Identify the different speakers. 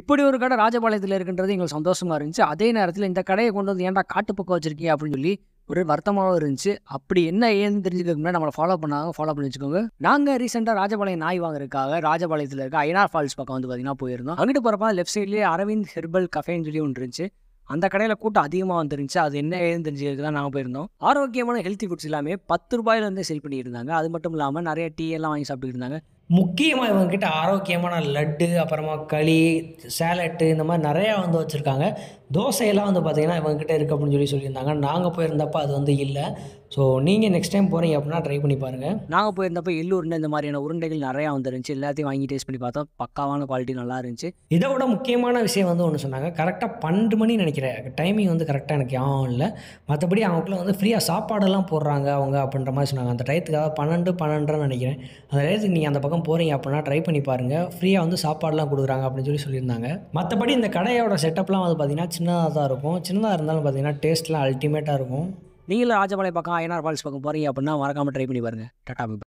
Speaker 1: இப்படி ஒரு கடை ராஜபாளையத்தில் இருக்கின்றது எங்களுக்கு சந்தோஷமாக இருந்துச்சு அதே நேரத்தில் இந்த கடையை கொண்டு வந்து ஏன்டா காட்டு பக்கம் வச்சிருக்கீங்க அப்படின்னு சொல்லி ஒரு வருத்தமாகவும் இருந்துச்சு அப்படி என்ன ஏன்னு தெரிஞ்சுக்கணும்னா நம்மளை ஃபாலோ பண்ணாங்க ஃபாலோ பண்ணி வச்சுக்கோங்க நாங்கள் ரீசெண்டாக ராஜபாளையம் நாய் வாங்குறதுக்காக ராஜபாளையத்தில் இருக்க ஐநார் ஃபால்ஸ் பக்கம் வந்து பார்த்தீங்கன்னா போயிருந்தோம் அங்கிட்டு போகிறப்ப லெஃப்ட் சைட்லேயே அரவிந்த் ஹெர்பல் கஃபேன்னு சொல்லி ஒன்று இருந்துச்சு அந்த கடையில் கூட்டம் அதிகமாக வந்துருந்துச்சு அது என்ன ஏதுன்னு தெரிஞ்சுக்கிறதுக்கு தான் நாங்கள் போயிருந்தோம் ஆரோக்கியமான ஹெல்த்தி ஃபுட்ஸ் எல்லாமே பத்து ரூபாயிலேருந்து செல் பண்ணியிருந்தாங்க அது மட்டும் இல்லாமல் நிறைய டீ எல்லாம் வாங்கி சாப்பிட்டுருந்தாங்க முக்கியமாக இவங்கக்கிட்ட ஆரோக்கியமான லட்டு அப்புறமா களி சேலட்டு இந்த மாதிரி நிறையா வந்து வச்சுருக்காங்க தோசையெல்லாம் வந்து பார்த்திங்கன்னா இவங்கக்கிட்ட இருக்குது அப்படின்னு சொல்லி சொல்லியிருந்தாங்க நாங்கள் போயிருந்தப்போ அது வந்து இல்லை ஸோ நீங்கள் நெக்ஸ்ட் டைம் போகிறீங்க அப்படின்னா ட்ரை பண்ணி பாருங்கள் நாங்கள் போயிருந்தப்போ எள்ளு உருண்டை இந்த மாதிரியான உருண்டைகள் நிறையா வந்துருந்துச்சு எல்லாத்தையும் வாங்கி டேஸ்ட் பண்ணி பார்த்தோம் பக்காவான குவாலிட்டி நல்லா இருந்துச்சு இதை விட முக்கியமான விஷயம் வந்து ஒன்று சொன்னாங்க கரெக்டாக பன்னெண்டு மணி நினைக்கிறேன் டைமிங் வந்து கரெக்டாக எனக்கு யாவும் இல்லை மற்றபடி அவங்களுக்குள்ள வந்து ஃப்ரீயாக சாப்பாடெல்லாம் போடுறாங்க அவங்க அப்படின்ற மாதிரி சொன்னாங்க அந்த டயத்துக்காக பன்னெண்டு பன்னெண்டுன்னு நினைக்கிறேன் அந்த டயத்துக்கு நீங்கள் அந்த பக்கம் பக்கம் போகிறீங்க அப்படின்னா ட்ரை பண்ணி பாருங்கள் ஃப்ரீயாக வந்து சாப்பாடெலாம் கொடுக்குறாங்க அப்படின்னு சொல்லி சொல்லியிருந்தாங்க மற்றபடி இந்த கடையோட செட்டப்லாம் வந்து பார்த்திங்கன்னா சின்னதாக தான் இருக்கும் சின்னதாக இருந்தாலும் பார்த்திங்கன்னா டேஸ்ட்லாம் அல்டிமேட்டாக இருக்கும் நீங்களும் ராஜபாளையம் பக்கம் ஐநார் பாலிஸ் பக்கம் போகிறீங்க அப்படின்னா மறக்காமல் ட்ரை பண்ணி பாருங்கள் டாட்டா